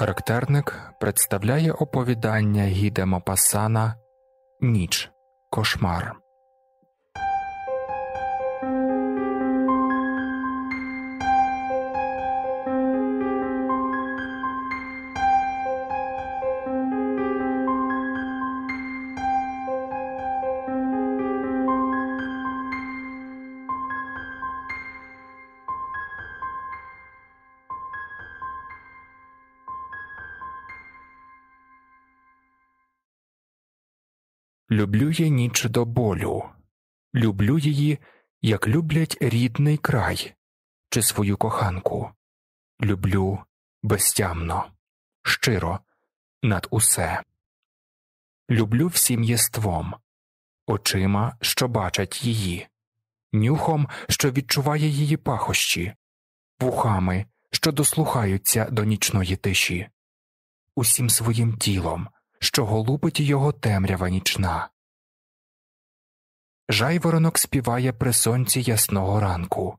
Характерник представляє оповідання Гіде Мопассана Ніч Кошмар. Люблю я ніч до болю, люблю її, як люблять рідний край чи свою коханку. Люблю безтямно, щиро, над усе. Люблю всім єством, очима, що бачать її, нюхом, що відчуває її пахощі, вухами, що дослухаються до нічної тиші, усім своїм тілом що голубить його темрява нічна. Жайворонок співає при сонці ясного ранку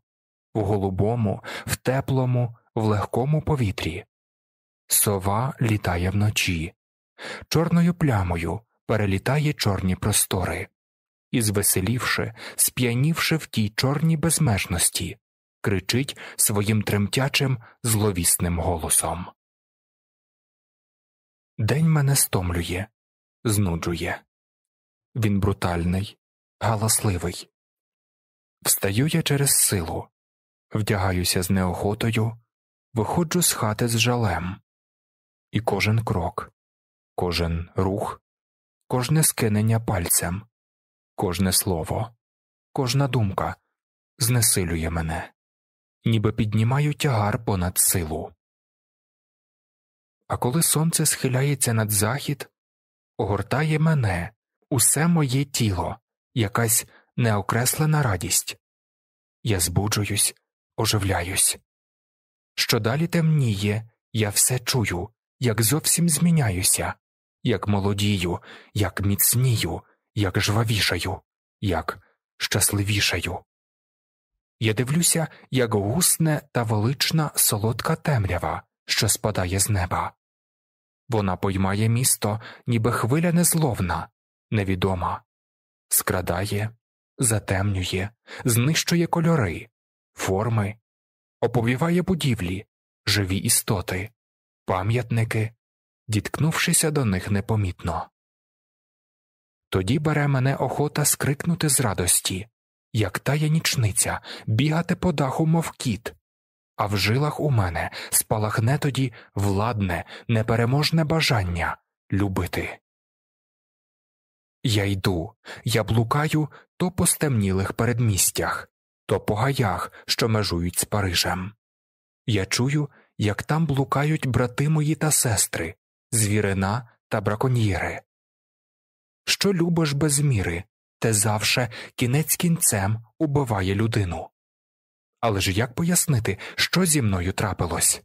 в голубому, в теплому, в легкому повітрі. Сова літає вночі, чорною плямою перелітає чорні простори, і, звеселівши, сп'янівши в тій чорній безмежності, кричить своїм тремтячим, зловісним голосом. День мене стомлює, знуджує. Він брутальний, галасливий. Встаю я через силу, вдягаюся з неохотою, виходжу з хати з жалем, і кожен крок, кожен рух, кожне скинення пальцем, кожне слово, кожна думка знесилює мене, ніби піднімаю тягар понад силу. А коли сонце схиляється над захід, огортає мене, усе моє тіло, якась неокреслена радість. Я збуджуюсь, оживляюсь. Що далі темніє, я все чую, як зовсім зміняюся, як молодію, як міцнію, як жвавішаю, як щасливішаю. Я дивлюся, як гусне та велична солодка темрява, що спадає з неба. Вона поймає місто, ніби хвиля незловна, невідома, скрадає, затемнює, знищує кольори, форми, оповіває будівлі, живі істоти, пам'ятники, діткнувшися до них непомітно. Тоді бере мене охота скрикнути з радості, як тая нічниця, бігати по даху, мов кіт, а в жилах у мене спалахне тоді владне, непереможне бажання любити. Я йду, я блукаю то по стемнілих передмістях, то по гаях, що межують з Парижем. Я чую, як там блукають брати мої та сестри, звірина та браконьєри. Що любиш без міри, те завше кінець кінцем убиває людину. Але ж як пояснити, що зі мною трапилось?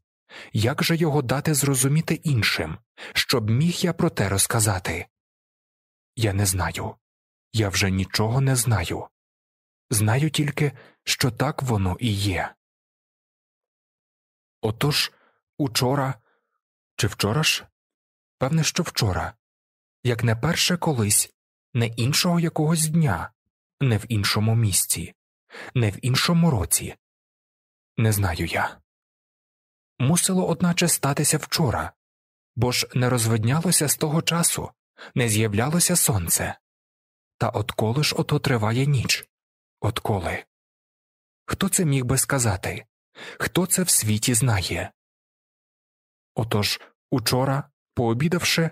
Як же його дати зрозуміти іншим, щоб міг я про те розказати? Я не знаю, я вже нічого не знаю. Знаю тільки, що так воно і є. Отож, учора чи вчора ж? Певне, що вчора, як не перше колись, не іншого якогось дня, не в іншому місці, не в іншому році, не знаю я. Мусило, одначе, статися вчора, бо ж не розвиднялося з того часу, не з'являлося сонце. Та отколи ж ото триває ніч? Отколи? Хто це міг би сказати? Хто це в світі знає? Отож, учора, пообідавши,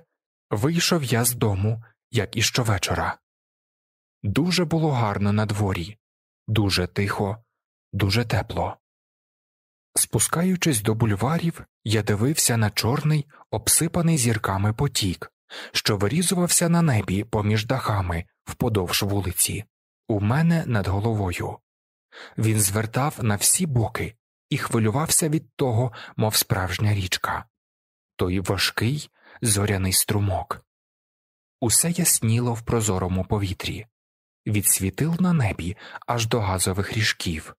вийшов я з дому, як і щовечора. Дуже було гарно на дворі, дуже тихо, дуже тепло. Спускаючись до бульварів, я дивився на чорний, обсипаний зірками потік, що вирізувався на небі поміж дахами вподовж вулиці, у мене над головою. Він звертав на всі боки і хвилювався від того, мов справжня річка той важкий зоряний струмок. Усе ясніло в прозорому повітрі, від світил на небі аж до газових ріжків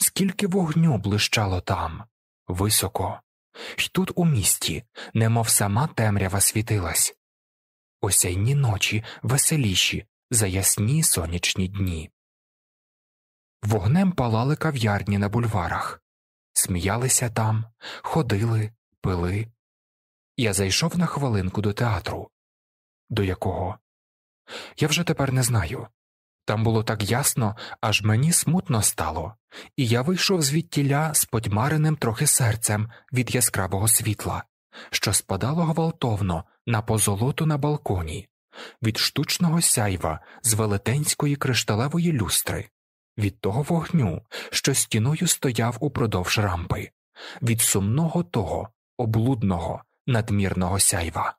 скільки вогню блищало там, високо, І тут у місті, немов сама темрява світилась. Осяйні ночі веселіші за ясні сонячні дні. Вогнем палали кав'ярні на бульварах, сміялися там, ходили, пили. Я зайшов на хвилинку до театру. До якого? Я вже тепер не знаю. Там було так ясно, аж мені смутно стало, і я вийшов звідтіля з потьмареним трохи серцем від яскравого світла, що спадало гвалтовно на позолоту на балконі, від штучного сяйва з велетенської кришталевої люстри, від того вогню, що стіною стояв упродовж рампи, від сумного того, облудного, надмірного сяйва.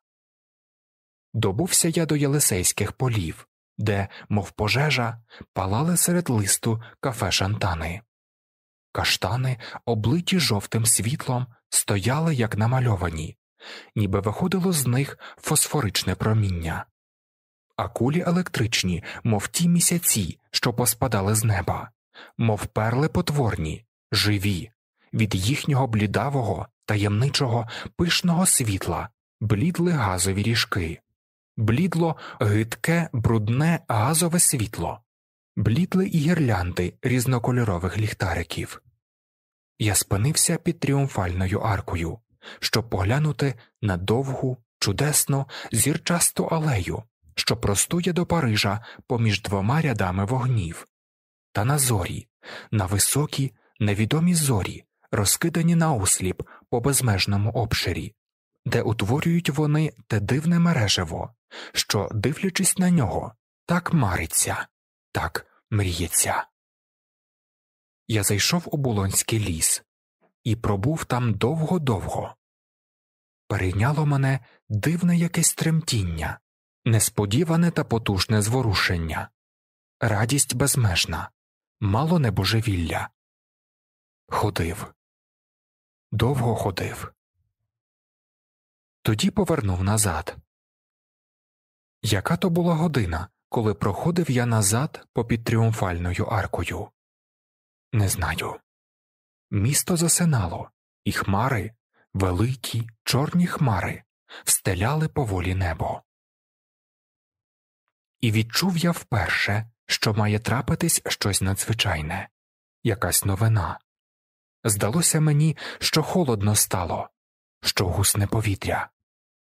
Добувся я до Єлисейських полів де, мов пожежа, палали серед листу кафе шантани. Каштани, облиті жовтим світлом, стояли як намальовані, ніби виходило з них фосфоричне проміння, а кулі електричні, мов ті місяці, що поспадали з неба, мов перли потворні, живі, від їхнього блідавого, таємничого, пишного світла блідли газові ріжки блідло, гидке, брудне, газове світло, блідли і гірлянди різнокольорових ліхтариків. Я спинився під тріумфальною аркою, щоб поглянути на довгу, чудесну, зірчасту алею, що простує до Парижа поміж двома рядами вогнів, та на зорі, на високі, невідомі зорі, розкидані наосліп по безмежному обширі, де утворюють вони те дивне мережево, що, дивлячись на нього, так мариться, так мріється. Я зайшов у Булонський ліс і пробув там довго-довго. Перейняло мене дивне якесь тремтіння, несподіване та потужне зворушення, радість безмежна, мало не божевілля. Ходив, довго ходив. Тоді повернув назад. Яка то була година, коли проходив я назад попід тріумфальною аркою? Не знаю. Місто засинало, і хмари, великі чорні хмари, встеляли поволі небо. І відчув я вперше, що має трапитись щось надзвичайне, якась новина. Здалося мені, що холодно стало, що гусне повітря,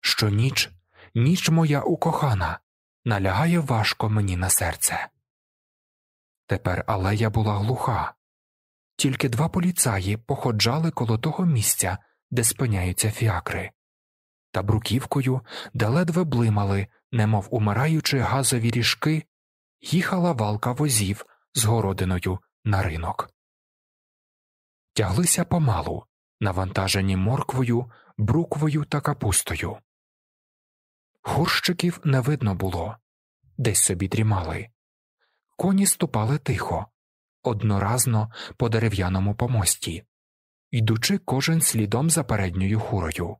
що ніч ніч моя укохана, налягає важко мені на серце. Тепер алея була глуха, тільки два поліцаї походжали коло того місця, де спиняються фіакри, та бруківкою, де ледве блимали, немов умираючи газові ріжки, їхала валка возів з городиною на ринок. Тяглися помалу, навантажені морквою, бруквою та капустою. Горщиків не видно було, десь собі дрімали. Коні ступали тихо, одноразно по дерев'яному помості, йдучи кожен слідом за передньою хурою.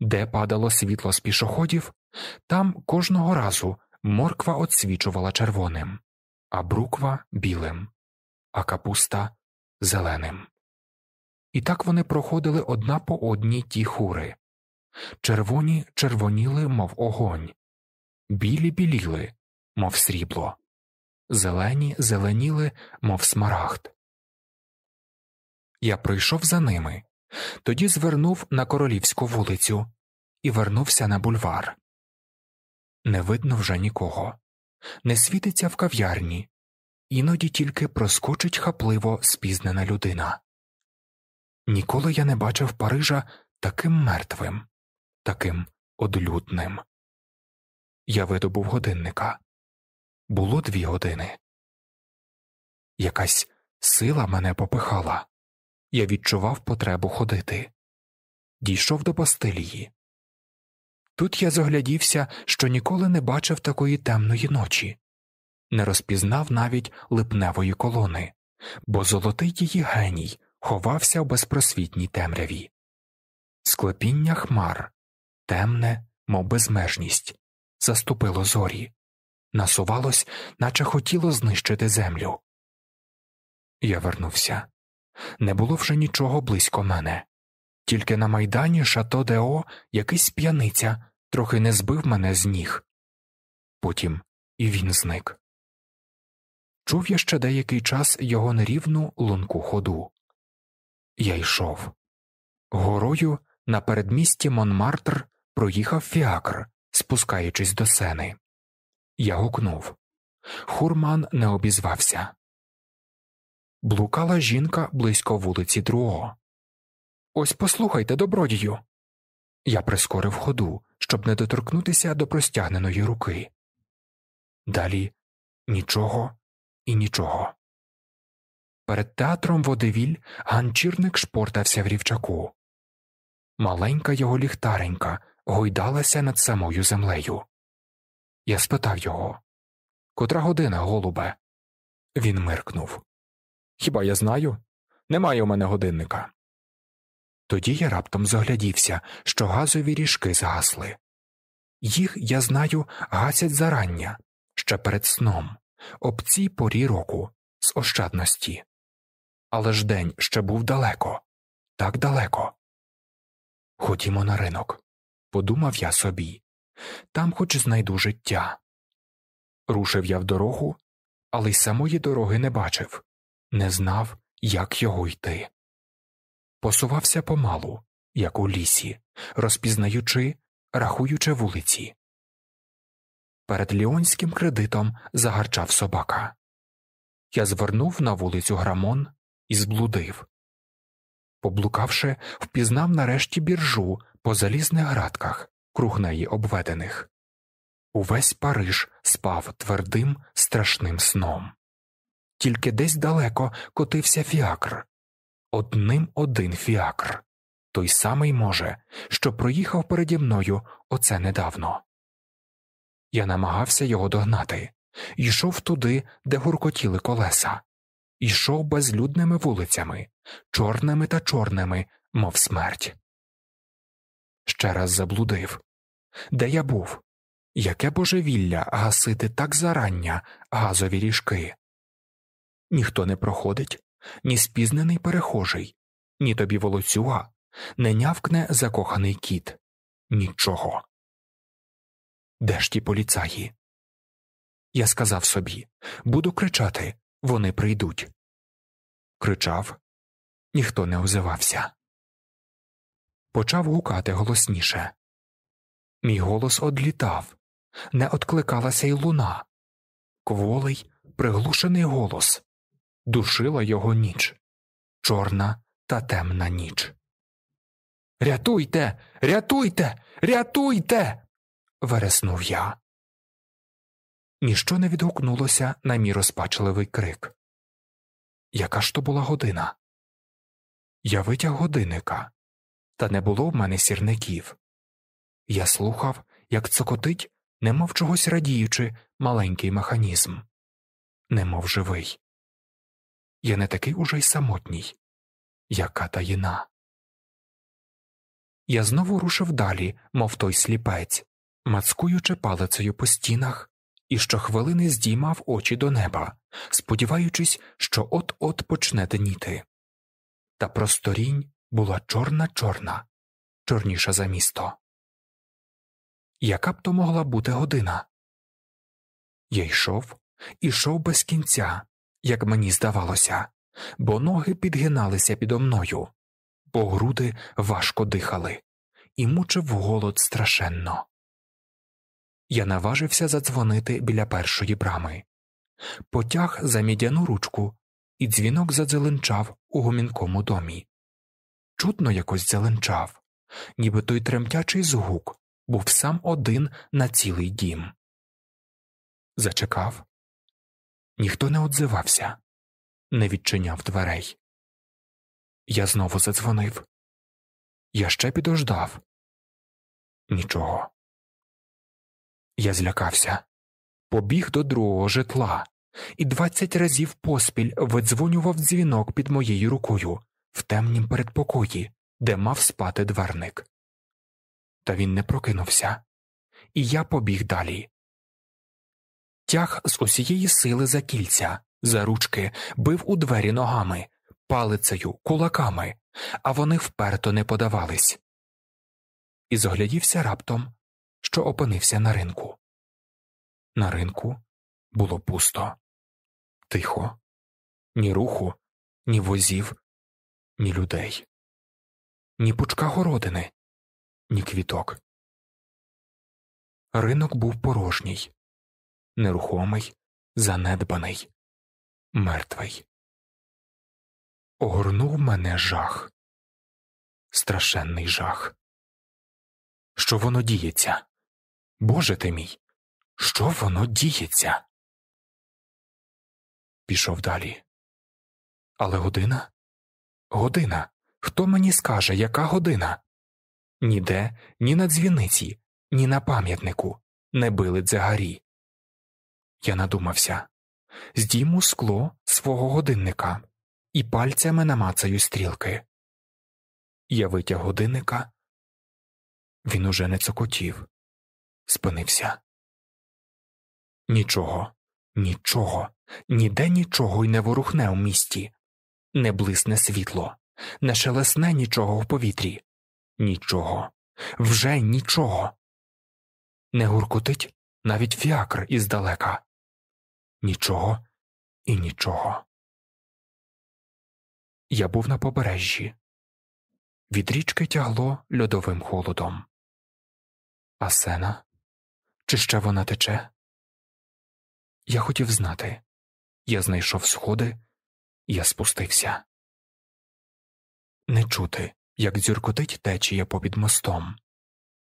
Де падало світло з пішоходів, там кожного разу морква отсвічувала червоним, а бруква білим, а капуста зеленим. І так вони проходили одна по одній ті хури червоні червоніли, мов огонь, білі біліли, мов срібло, зелені зеленіли, мов смарагд. Я прийшов за ними, тоді звернув на королівську вулицю і вернувся на бульвар. Не видно вже нікого, не світиться в кав'ярні, іноді тільки проскочить хапливо спізнена людина. Ніколи я не бачив Парижа таким мертвим таким одлюдним. Я видобув годинника. Було дві години. Якась сила мене попихала. Я відчував потребу ходити. Дійшов до Бастилії. Тут я заглядівся, що ніколи не бачив такої темної ночі, не розпізнав навіть липневої колони, бо золотий її геній ховався в безпросвітній темряві. Склепіння хмар темне, мов безмежність, заступило зорі, насувалось, наче хотіло знищити землю. Я вернувся. Не було вже нічого близько мене. Тільки на майдані Шато Део якийсь п'яниця трохи не збив мене з ніг. Потім і він зник. Чув я ще деякий час його нерівну лунку ходу. Я йшов. Горою на передмісті Монмартр проїхав фіакр, спускаючись до сени. Я гукнув. Хурман не обізвався. Блукала жінка близько вулиці Друо. Ось послухайте, добродію. Я прискорив ходу, щоб не доторкнутися до простягненої руки. Далі нічого і нічого. Перед театром водевіль ганчірник шпортався в рівчаку. Маленька його ліхтаренька гойдалася над самою землею. Я спитав його Котра година, голубе? Він миркнув. Хіба я знаю? Немає у мене годинника. Тоді я раптом зоглядівся, що газові ріжки згасли. Їх, я знаю, гасять зарання, ще перед сном, об цій порі року, з ощадності. Але ж день ще був далеко, так далеко. Ходімо на ринок, подумав я собі. Там хоч знайду життя. Рушив я в дорогу, але й самої дороги не бачив, не знав, як його йти. Посувався помалу, як у лісі, розпізнаючи, рахуючи вулиці. Перед ліонським кредитом загарчав собака. Я звернув на вулицю Грамон і зблудив. Поблукавши, впізнав нарешті біржу по залізних градках, круг неї обведених. Увесь Париж спав твердим, страшним сном. Тільки десь далеко котився фіакр. Одним один фіакр. Той самий може, що проїхав переді мною оце недавно. Я намагався його догнати, йшов туди, де гуркотіли колеса, йшов безлюдними вулицями, чорними та чорними, мов смерть ще раз заблудив. Де я був? Яке божевілля гасити так зарання газові ріжки? Ніхто не проходить, ні спізнений перехожий, ні тобі волоцюга, не нявкне закоханий кіт. Нічого. Де ж ті поліцаї? Я сказав собі буду кричати, вони прийдуть. Кричав, ніхто не озивався почав гукати голосніше. Мій голос одлітав, не откликалася й луна, кволий, приглушений голос душила його ніч, чорна та темна ніч. Рятуйте, рятуйте, рятуйте. вереснув я. Ніщо не відгукнулося на мій розпачливий крик. Яка ж то була година? Я витяг годинника та не було в мене сірників. Я слухав, як цокотить, немов чогось радіючи, маленький механізм, немов живий. Я не такий уже й самотній, яка таїна. Я знову рушив далі, мов той сліпець, мацкуючи палицею по стінах, і щохвилини здіймав очі до неба, сподіваючись, що от от почне деніти. Та просторінь була чорна чорна, чорніша за місто. Яка б то могла бути година? Я йшов, ішов без кінця, як мені здавалося, бо ноги підгиналися підо мною, бо груди важко дихали, і мучив голод страшенно. Я наважився задзвонити біля першої брами, потяг за мідяну ручку, і дзвінок задзеленчав у гомінкому домі чутно якось зеленчав, ніби той тремтячий згук був сам один на цілий дім. Зачекав. Ніхто не одзивався, не відчиняв дверей. Я знову задзвонив. Я ще підождав нічого. Я злякався, побіг до другого житла і двадцять разів поспіль видзвонював дзвінок під моєю рукою, в темнім передпокої, де мав спати дверник. Та він не прокинувся, і я побіг далі. Тяг з усієї сили за кільця, за ручки, бив у двері ногами, палицею, кулаками, а вони вперто не подавались. І зоглядівся раптом, що опинився на ринку. На ринку було пусто, тихо, ні руху, ні возів, ні людей, ні пучка городини, ні квіток. Ринок був порожній, нерухомий, занедбаний, мертвий. Огорнув мене жах, страшенний жах. Що воно діється? Боже ти мій, що воно діється? Пішов далі. Але година Година. Хто мені скаже, яка година? Ніде, ні на дзвіниці, ні на пам'ятнику не били дзягарі. Я надумався здійму скло свого годинника і пальцями намацаю стрілки. Я витяг годинника. Він уже не цокотів, спинився. Нічого, нічого, ніде нічого й не ворухне у місті не блисне світло, не шелесне нічого в повітрі, нічого, вже нічого. Не гуркотить навіть фіакр іздалека нічого і нічого. Я був на побережжі. Від річки тягло льодовим холодом. А сена? Чи ще вона тече? Я хотів знати. Я знайшов сходи я спустився. Не чути, як дзюркотить течія попід мостом,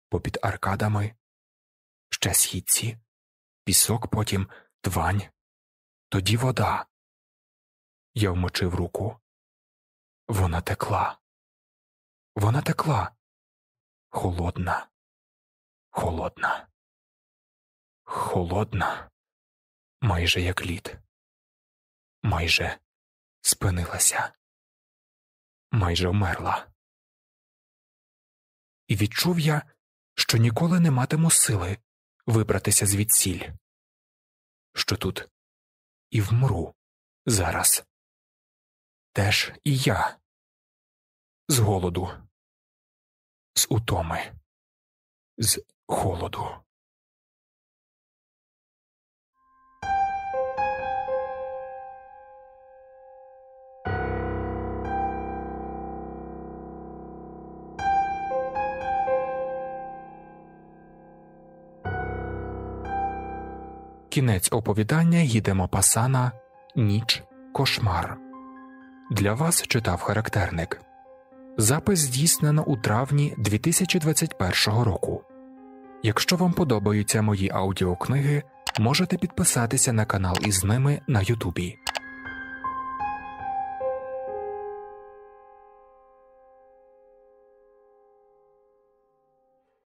попід аркадами, ще східці, пісок потім твань, тоді вода. Я вмочив руку. Вона текла. Вона текла. Холодна, холодна, холодна, майже як лід, майже спинилася, майже вмерла. І відчув я, що ніколи не матиму сили вибратися звідсіль, що тут і вмру зараз. Теж і я з голоду, з утоми, з холоду. Кінець оповідання їдемо пасана Ніч Кошмар. Для вас читав характерник. Запис здійснено у травні 2021 року. Якщо вам подобаються мої аудіокниги, можете підписатися на канал із ними на Ютубі.